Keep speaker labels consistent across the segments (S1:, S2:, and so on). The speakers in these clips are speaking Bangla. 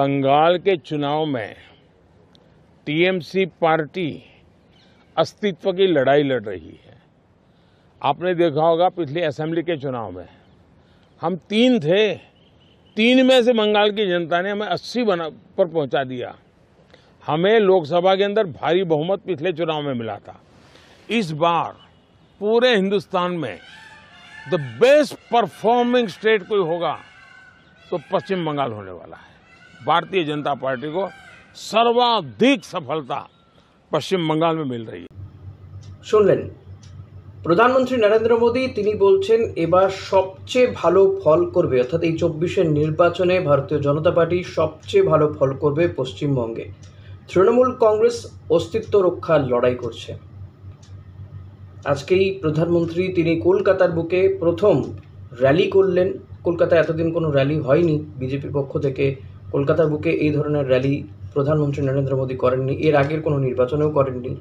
S1: बंगाल के चुनाव में टीएमसी पार्टी अस्तित्व की लड़ाई लड़ रही है आपने देखा होगा पिछले असेंबली के चुनाव में हम तीन थे तीन में से बंगाल की जनता ने हमें अस्सी बना पर पहुंचा दिया हमें लोकसभा के अंदर भारी बहुमत पिछले चुनाव में मिला था इस बार पूरे हिंदुस्तान में द बेस्ट परफॉर्मिंग स्टेट कोई होगा तो पश्चिम बंगाल होने वाला है भारतीय जनता पार्टी को सर्वाधिक सफलता পশ্চিম বঙ্গাল মে মিল রই শুনলেন প্রধানমন্ত্রী নরেন্দ্র মোদী তিনি বলছেন এবার সবচেয়ে ভালো ফল করবে অর্থাৎ এই চব্বিশের নির্বাচনে ভারতীয় জনতা পার্টি সবচেয়ে ভালো ফল করবে পশ্চিমবঙ্গে তৃণমূল কংগ্রেস অস্তিত্ব রক্ষার লড়াই করছে আজকেই প্রধানমন্ত্রী তিনি কলকাতার বুকে প্রথম র্যালি করলেন কলকাতায় এতদিন কোনো র্যালি হয়নি বিজেপির পক্ষ থেকে কলকাতার বুকে এই ধরনের র্যালি প্রধানমন্ত্রী নরেন্দ্র মোদী করেননি এর আগের কোনো নির্বাচনেও করেননি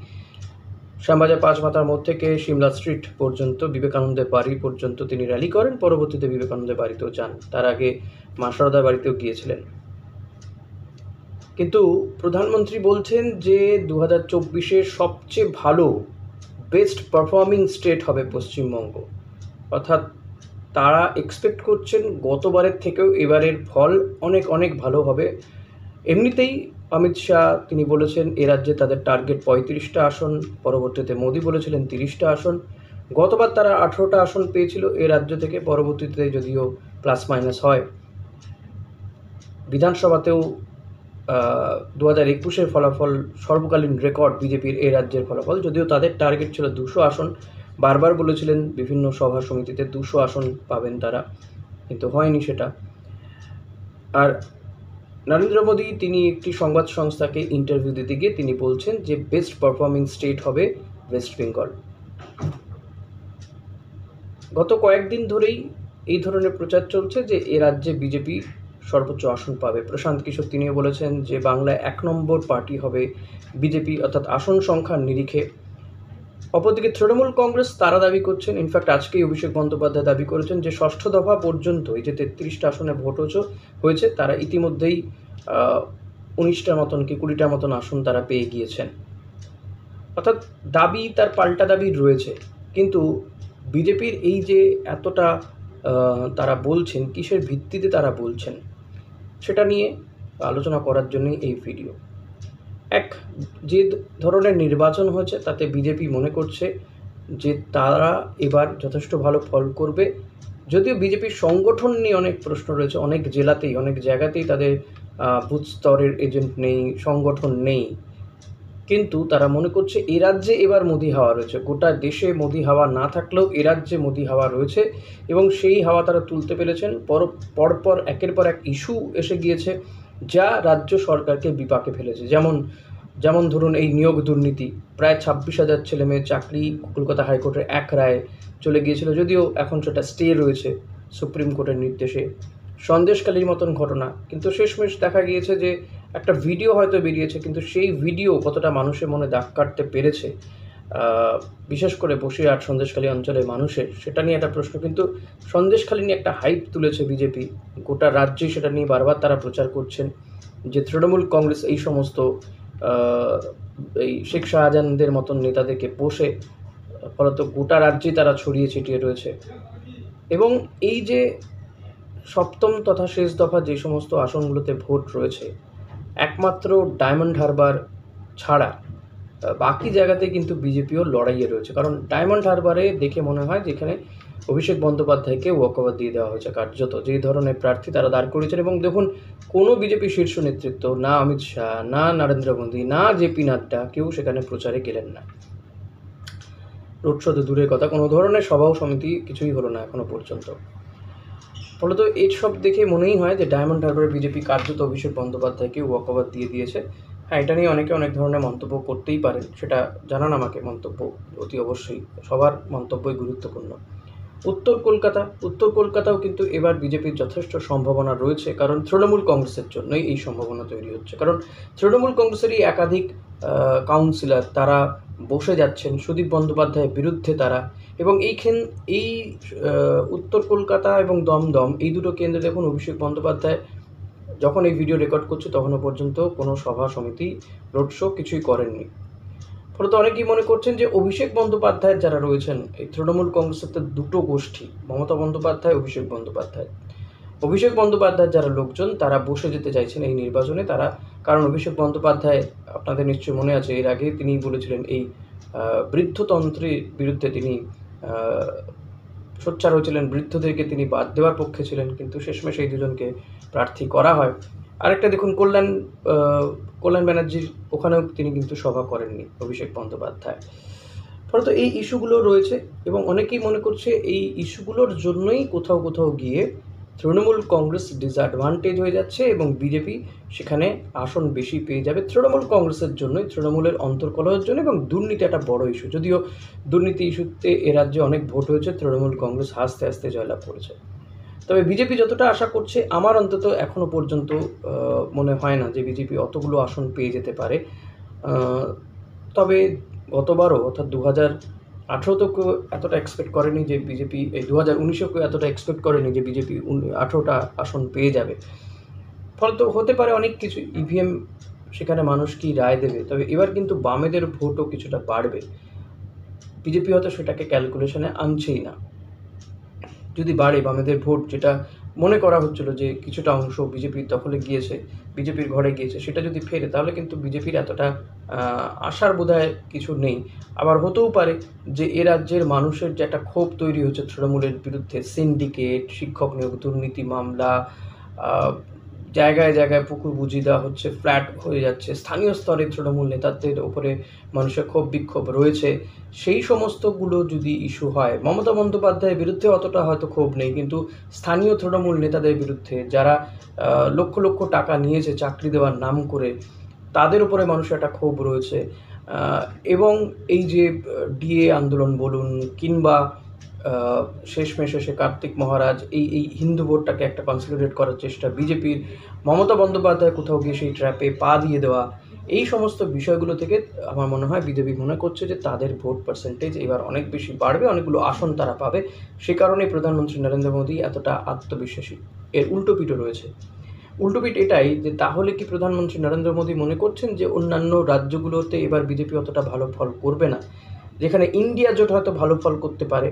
S1: শ্যামবাজার পাঁচ মাথার মোড় থেকে সিমলা স্ট্রিট পর্যন্ত বিবেকানন্দের বাড়ি পর্যন্ত তিনি র্যালি করেন পরবর্তীতে বিবেকানন্দের বাড়িতেও যান তার আগে মা সরদার বাড়িতেও গিয়েছিলেন কিন্তু প্রধানমন্ত্রী বলছেন যে দু হাজার চব্বিশের সবচেয়ে ভালো বেস্ট পারফর্মিং স্টেট হবে পশ্চিমবঙ্গ অর্থাৎ তারা এক্সপেক্ট করছেন গতবারের থেকেও এবারের ফল অনেক অনেক ভালো হবে এমনিতেই অমিত শাহ তিনি বলেছেন এ রাজ্যে তাদের টার্গেট পঁয়ত্রিশটা আসন পরবর্তীতে মোদী বলেছিলেন তিরিশটা আসন গতবার তারা আঠেরোটা আসন পেয়েছিল এ রাজ্য থেকে পরবর্তীতে যদিও প্লাস মাইনাস হয় বিধানসভাতেও দু হাজার একুশের ফলাফল সর্বকালীন রেকর্ড বিজেপির এ রাজ্যের ফলাফল যদিও তাদের টার্গেট ছিল দুশো আসন বারবার বলেছিলেন বিভিন্ন সভা সমিতিতে দুশো আসন পাবেন তারা কিন্তু হয়নি সেটা আর নরেন্দ্র মোদী তিনি একটি সংবাদ সংস্থাকে ইন্টারভিউ দিতে গিয়ে তিনি বলছেন যে বেস্ট পারফর্মিং স্টেট হবে ওয়েস্ট বেঙ্গল গত কয়েকদিন ধরেই এই ধরনের প্রচার চলছে যে এ রাজ্যে বিজেপি সর্বোচ্চ আসন পাবে প্রশান্ত কিশোর তিনিও বলেছেন যে বাংলায় এক নম্বর পার্টি হবে বিজেপি অর্থাৎ আসন সংখ্যার নিরিখে অপরদিকে তৃণমূল কংগ্রেস তারা দাবি করছেন ইনফ্যাক্ট আজকেই অভিষেক বন্দ্যোপাধ্যায় দাবি করেছেন যে ষষ্ঠ দফা পর্যন্ত এই যে তেত্রিশটা আসনে ভোট হয়েছে তারা ইতিমধ্যেই উনিশটার মতন কি কুড়িটা মতন আসন তারা পেয়ে গিয়েছেন অর্থাৎ দাবি তার পাল্টা দাবি রয়েছে কিন্তু বিজেপির এই যে এতটা তারা বলছেন কিসের ভিত্তিতে তারা বলছেন সেটা নিয়ে আলোচনা করার জন্যই এই ভিডিও এক যে ধরনের নির্বাচন হয়েছে তাতে বিজেপি মনে করছে যে তারা এবার যথেষ্ট ভালো ফল করবে যদিও বিজেপির সংগঠন নিয়ে অনেক প্রশ্ন রয়েছে অনেক জেলাতেই অনেক জায়গাতেই তাদের বুথ স্তরের এজেন্ট নেই সংগঠন নেই কিন্তু তারা মনে করছে এ রাজ্যে এবার মোদি হাওয়া রয়েছে গোটা দেশে মোদি হাওয়া না থাকলেও এ রাজ্যে মোদি হাওয়া রয়েছে এবং সেই হাওয়া তারা তুলতে পেরেছেন পর পরপর একের পর এক ইস্যু এসে গিয়েছে যা রাজ্য সরকারকে বিপাকে ফেলেছে যেমন যেমন ধরুন এই নিয়োগ দুর্নীতি প্রায় ছাব্বিশ হাজার ছেলে মেয়ের চাকরি কলকাতা হাইকোর্টের এক রায়ে চলে গিয়েছিল যদিও এখন সেটা স্টে রয়েছে সুপ্রিম কোর্টের নির্দেশে সন্দেশকালীর মতন ঘটনা কিন্তু শেষমেশ দেখা গিয়েছে যে একটা ভিডিও হয়তো বেরিয়েছে কিন্তু সেই ভিডিও কতটা মানুষের মনে দাগ কাটতে পেরেছে বিশেষ করে বসিরহাট সন্দেশখালী অঞ্চলের মানুষের সেটা নিয়ে একটা প্রশ্ন কিন্তু সন্দেশখালী নিয়ে একটা হাইপ তুলেছে বিজেপি গোটা রাজ্যে সেটা নিয়ে বারবার তারা প্রচার করছেন যে তৃণমূল কংগ্রেস এই সমস্ত এই শেখ শাহজাহানদের মতন নেতাদেরকে বসে ফলত গোটা রাজ্যে তারা ছড়িয়ে ছিটিয়ে রয়েছে এবং এই যে সপ্তম তথা শেষ দফা যে সমস্ত আসনগুলোতে ভোট রয়েছে একমাত্র ডায়মন্ড হারবার ছাড়া বাকি জায়গাতে কিন্তু বিজেপিও লড়াইয়ে রয়েছে কারণ ডায়মন্ড হারবারে দেখে মনে হয় যেখানে অভিষেক বন্দ্যোপাধ্যায়কে ওয়াকওভার দিয়ে দেওয়া হয়েছে কার্যত যে ধরনের প্রার্থী তারা দাঁড় করেছেন এবং দেখুন কোনো বিজেপি শীর্ষ নেতৃত্ব না অমিত শাহ না নরেন্দ্র মোদী না পি নাড্ডা কেউ সেখানে প্রচারে গেলেন না রোড শো দূরের কথা কোনো ধরনের সভাও সমিতি কিছুই হলো না এখনও পর্যন্ত ফলত এইসব দেখে মনেই হয় যে ডায়মন্ড হারবারে বিজেপি কার্যত অভিষেক বন্দ্যোপাধ্যায়কে ওয়াকওভার দিয়ে দিয়েছে হ্যাঁ এটা নিয়ে অনেকে অনেক ধরনের মন্তব্য করতেই পারেন সেটা জানান আমাকে মন্তব্য অতি অবশ্যই সবার মন্তব্যই গুরুত্বপূর্ণ উত্তর কলকাতা উত্তর কলকাতাও কিন্তু এবার বিজেপির যথেষ্ট সম্ভাবনা রয়েছে কারণ তৃণমূল কংগ্রেসের জন্যই এই সম্ভাবনা তৈরি হচ্ছে কারণ তৃণমূল কংগ্রেসেরই একাধিক কাউন্সিলর তারা বসে যাচ্ছেন সুদীপ বন্দ্যোপাধ্যায়ের বিরুদ্ধে তারা এবং এইখেন এই উত্তর কলকাতা এবং দমদম এই দুটো কেন্দ্রে দেখুন অভিষেক বন্দ্যোপাধ্যায় যখন এই ভিডিও রেকর্ড করছে তখনও পর্যন্ত কোনো সভা সমিতি রোড শো কিছুই করেননি ফলত অনেকেই মনে করছেন যে অভিষেক বন্দ্যোপাধ্যায়ের যারা রয়েছেন এই তৃণমূল কংগ্রেসের তো দুটো গোষ্ঠী মমতা বন্দ্যোপাধ্যায় অভিষেক বন্দ্যোপাধ্যায় অভিষেক বন্দ্যোপাধ্যায়ের যারা লোকজন তারা বসে যেতে চাইছেন এই নির্বাচনে তারা কারণ অভিষেক বন্দ্যোপাধ্যায় আপনাদের নিশ্চয়ই মনে আছে এর আগে তিনি বলেছিলেন এই বৃদ্ধতন্ত্রের বিরুদ্ধে তিনি সোচ্চার হয়েছিলেন বৃদ্ধদেরকে তিনি বাদ দেওয়ার পক্ষে ছিলেন কিন্তু শেষমেশ এই দুজনকে প্রার্থী করা হয় আরেকটা দেখুন কল্যাণ কল্যাণ ব্যানার্জির ওখানেও তিনি কিন্তু সভা করেননি অভিষেক বন্দ্যোপাধ্যায় ফলত এই ইস্যুগুলো রয়েছে এবং অনেকেই মনে করছে এই ইস্যুগুলোর জন্যই কোথাও কোথাও গিয়ে তৃণমূল কংগ্রেস ডিসঅ্যাডভান্টেজ হয়ে যাচ্ছে এবং বিজেপি সেখানে আসন বেশি পেয়ে যাবে তৃণমূল কংগ্রেসের জন্যই তৃণমূলের অন্তর্কলহের জন্য এবং দুর্নীতি একটা বড় ইস্যু যদিও দুর্নীতি ইস্যুতে এ রাজ্যে অনেক ভোট হয়েছে তৃণমূল কংগ্রেস আস্তে আস্তে জয়লাভ করেছে তবে বিজেপি যতটা আশা করছে আমার অন্তত এখনও পর্যন্ত মনে হয় না যে বিজেপি অতগুলো আসন পেয়ে যেতে পারে তবে গতবারও অর্থাৎ দু হাজার আঠেরো তো কেউ এতটা এক্সপেক্ট করেনি যে বিজেপি এই দু হাজার উনিশেও কেউ এতটা এক্সপেক্ট করেনি যে বিজেপি আঠেরোটা আসন পেয়ে যাবে ফলে তো হতে পারে অনেক কিছু ইভিএম e সেখানে মানুষ কি রায় দেবে তবে এবার কিন্তু বামেদের ভোটও কিছুটা বাড়বে বিজেপি হয়তো সেটাকে ক্যালকুলেশনে আনছেই না যদি বাড়ে বামেদের ভোট যেটা মনে করা হচ্ছিল যে কিছুটা অংশ বিজেপির দখলে গিয়েছে বিজেপির ঘরে গিয়েছে সেটা যদি ফেরে তাহলে কিন্তু বিজেপির এতটা আশার বোধহয় কিছু নেই আবার হতেও পারে যে এ রাজ্যের মানুষের যে একটা ক্ষোভ তৈরি হচ্ছে তৃণমূলের বিরুদ্ধে সিন্ডিকেট শিক্ষক নিয়োগ দুর্নীতি মামলা জায়গায় জায়গায় পুকুর বুঝিয়ে দেওয়া হচ্ছে ফ্ল্যাট হয়ে যাচ্ছে স্থানীয় স্তরে তৃণমূল নেতাদের ওপরে মানুষের ক্ষোভ বিক্ষোভ রয়েছে সেই সমস্তগুলো যদি ইস্যু হয় মমতা বন্দ্যোপাধ্যায়ের বিরুদ্ধে অতটা হয়তো ক্ষোভ নেই কিন্তু স্থানীয় তৃণমূল নেতাদের বিরুদ্ধে যারা লক্ষ লক্ষ টাকা নিয়েছে চাকরি দেওয়ার নাম করে তাদের উপরে মানুষের একটা ক্ষোভ রয়েছে এবং এই যে ডিএ আন্দোলন বলুন কিংবা শেষমেশ এসে কার্তিক মহারাজ এই এই হিন্দু ভোটটাকে একটা কনসলিডেট করার চেষ্টা বিজেপির মমতা বন্দ্যোপাধ্যায় কোথাও গিয়ে সেই ট্র্যাপে পা দিয়ে দেওয়া এই সমস্ত বিষয়গুলো থেকে আমার মনে হয় বিজেপি মনে করছে যে তাদের ভোট পার্সেন্টেজ এবার অনেক বেশি বাড়বে অনেকগুলো আসন তারা পাবে সে কারণে প্রধানমন্ত্রী নরেন্দ্র মোদী এতটা আত্মবিশ্বাসী এর উল্টোপিটও রয়েছে উল্টোপিট এটাই যে তাহলে কি প্রধানমন্ত্রী নরেন্দ্র মোদী মনে করছেন যে অন্যান্য রাজ্যগুলোতে এবার বিজেপি অতটা ভালো ফল করবে না যেখানে ইন্ডিয়া জোট হয়তো ভালো ফল করতে পারে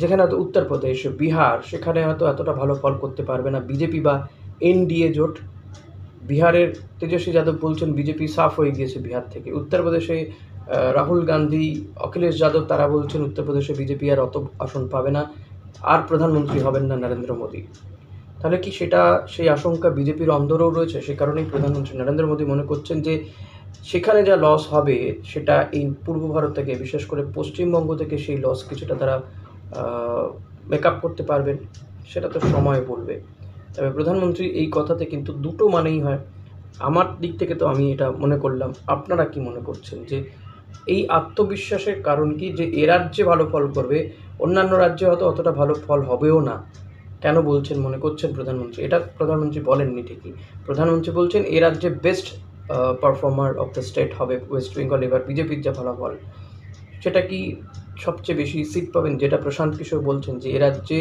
S1: যেখানে হয়তো উত্তরপ্রদেশ বিহার সেখানে হয়তো এতটা ভালো ফল করতে পারবে না বিজেপি বা এনডিএ জোট বিহারের তেজস্বী যাদব বলছেন বিজেপি সাফ হয়ে গিয়েছে বিহার থেকে উত্তরপ্রদেশে রাহুল গান্ধী অখিলেশ যাদব তারা বলছেন উত্তরপ্রদেশে বিজেপি আর অত আসন পাবে না আর প্রধানমন্ত্রী হবেন না নরেন্দ্র মোদী তাহলে কি সেটা সেই আশঙ্কা বিজেপির অন্দরেও রয়েছে সে কারণেই প্রধানমন্ত্রী নরেন্দ্র মোদী মনে করছেন যে সেখানে যা লস হবে সেটা এই পূর্ব ভারত থেকে বিশেষ করে পশ্চিমবঙ্গ থেকে সেই লস কিছুটা তারা মেক করতে পারবেন সেটা তো সময় বলবে তবে প্রধানমন্ত্রী এই কথাতে কিন্তু দুটো মানেই হয় আমার দিক থেকে তো আমি এটা মনে করলাম আপনারা কি মনে করছেন যে এই আত্মবিশ্বাসের কারণ কি যে এ রাজ্যে ভালো ফল করবে অন্যান্য রাজ্যে হয়তো অতটা ভালো ফল হবেও না কেন বলছেন মনে করছেন প্রধানমন্ত্রী এটা প্রধানমন্ত্রী বলেননি ঠিকই প্রধানমন্ত্রী বলছেন এ রাজ্যে best performer of the state হবে ওয়েস্ট বেঙ্গল এবার বিজেপির যা ফলাফল সেটা কি সবচেয়ে বেশি সিট পাবেন যেটা প্রশান্ত কিশোর বলছেন যে এরা রাজ্যে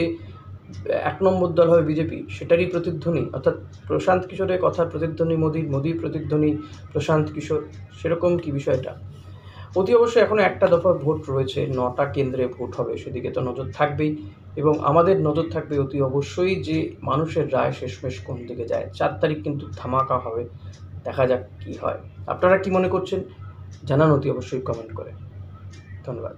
S1: এক নম্বর দল হবে বিজেপি সেটারই প্রতিধ্বনি অর্থাৎ প্রশান্ত কিশোরের কথার প্রতিধ্বনি মোদির মোদির প্রতিধ্বনি প্রশান্ত কিশোর সেরকম কি বিষয়টা অতি অবশ্যই এখনও একটা দফা ভোট রয়েছে নটা কেন্দ্রে ভোট হবে সেদিকে তো নজর থাকবেই এবং আমাদের নজর থাকবে অতি অবশ্যই যে মানুষের রায় শেষমেশ কোন দিকে যায় চার তারিখ কিন্তু ধামাকা হবে দেখা যাক কি হয় আপনারা কি মনে করছেন জানান অতি অবশ্যই কমেন্ট করে ধন্যবাদ